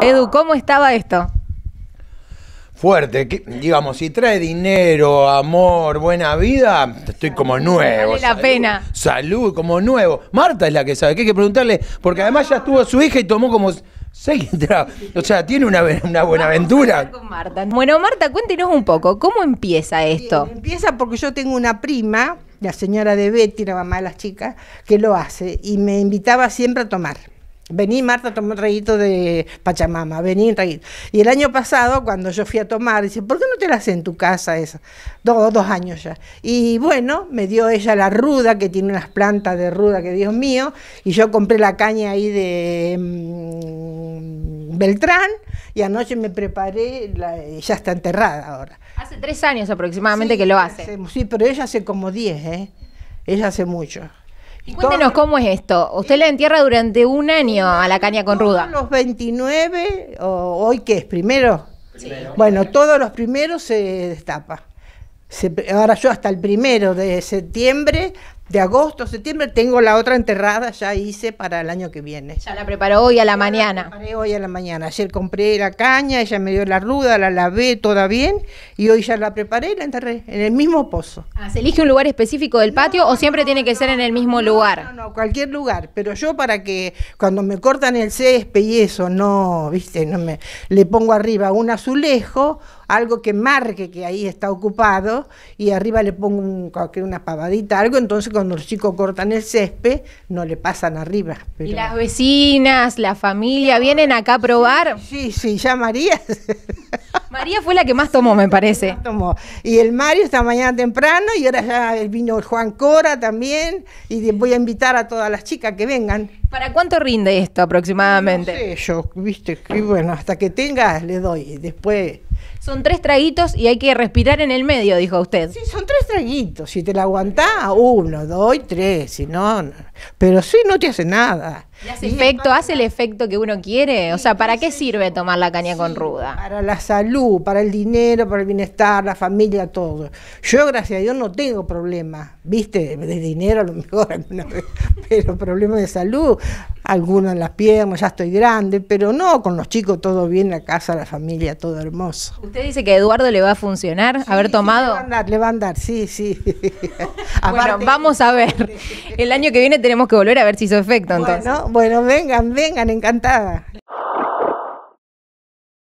Edu, ¿cómo estaba esto? Fuerte, digamos, si trae dinero, amor, buena vida, estoy como nuevo. Vale la pena. Salud, como nuevo. Marta es la que sabe, que hay que preguntarle, porque además ya estuvo su hija y tomó como seis O sea, tiene una, una buena aventura. Bueno, Marta, cuéntenos un poco, ¿cómo empieza esto? empieza porque yo tengo una prima, la señora de Betty, la mamá de las chicas, que lo hace y me invitaba siempre a tomar. Vení, Marta, tomó un traguito de Pachamama, vení un traguito. Y el año pasado, cuando yo fui a tomar, dice, ¿por qué no te la haces en tu casa esa? Dos, dos años ya. Y bueno, me dio ella la ruda, que tiene unas plantas de ruda, que Dios mío, y yo compré la caña ahí de mm, Beltrán, y anoche me preparé, ya ya está enterrada ahora. Hace tres años aproximadamente que lo hace. hace. Sí, pero ella hace como diez, ¿eh? Ella hace mucho. Cuéntenos cómo es esto. Usted la entierra durante un año a la caña con ruda. Todos los 29, o hoy qué es primero. Bueno, todos los primeros se destapa. ahora yo hasta el primero de septiembre de agosto, septiembre, tengo la otra enterrada, ya hice para el año que viene. Ya la preparó hoy a la mañana. La preparé hoy a la mañana. Ayer compré la caña, ella me dio la ruda, la lavé toda bien y hoy ya la preparé y la enterré en el mismo pozo. Ah, ¿Se elige un lugar específico del patio o siempre tiene que ser en el mismo lugar? No, no, cualquier lugar. Pero yo para que cuando me cortan el césped y eso, no, viste, no me, le pongo arriba un azulejo algo que marque que ahí está ocupado y arriba le pongo una pavadita, algo, entonces cuando los chicos cortan el césped, no le pasan arriba. Y las vecinas, la familia, vienen acá a probar. Sí, sí, ya María. María fue la que más tomó, me parece. Tomó. Y el Mario esta mañana temprano, y ahora ya vino Juan Cora también, y voy a invitar a todas las chicas que vengan. ¿Para cuánto rinde esto aproximadamente? No yo, viste, y bueno, hasta que tenga le doy, después son tres traguitos y hay que respirar en el medio, dijo usted. Sí, son tres traguitos. Si te la aguantás, uno, dos, tres. Si no, pero sí, no te hace nada. hace efecto, hace el efecto que uno quiere. O sea, ¿para qué sirve tomar la caña con ruda? Para la salud, para el dinero, para el bienestar, la familia, todo. Yo, gracias a Dios, no tengo problemas, ¿viste? De dinero a lo mejor pero problemas de salud algunas en las piernas, ya estoy grande, pero no, con los chicos todo bien, la casa, la familia, todo hermoso. ¿Usted dice que Eduardo le va a funcionar haber tomado? le va a andar, le va a andar, sí, sí. bueno, vamos a ver. El año que viene tenemos que volver a ver si hizo efecto entonces. bueno vengan, vengan, encantada.